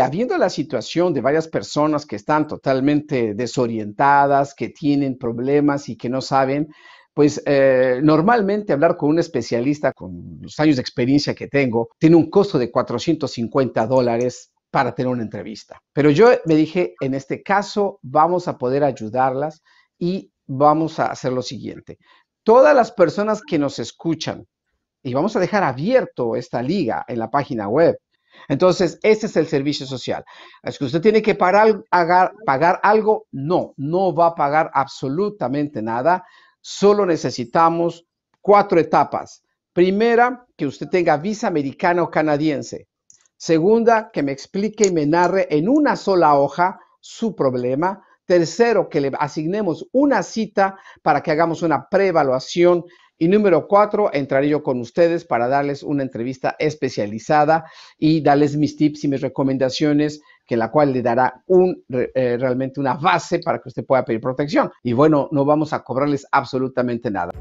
habiendo la situación de varias personas que están totalmente desorientadas, que tienen problemas y que no saben, pues eh, normalmente hablar con un especialista con los años de experiencia que tengo tiene un costo de 450 dólares para tener una entrevista. Pero yo me dije, en este caso vamos a poder ayudarlas y vamos a hacer lo siguiente. Todas las personas que nos escuchan, y vamos a dejar abierto esta liga en la página web, entonces, ese es el servicio social. ¿Es que usted tiene que pagar, algo? No, no va a pagar absolutamente nada. Solo necesitamos cuatro etapas. Primera, que usted tenga visa americana o canadiense. Segunda, que me explique y me narre en una sola hoja su problema. Tercero, que le asignemos una cita para que hagamos una pre-evaluación y número cuatro, entraré yo con ustedes para darles una entrevista especializada y darles mis tips y mis recomendaciones, que la cual le dará un, eh, realmente una base para que usted pueda pedir protección. Y bueno, no vamos a cobrarles absolutamente nada.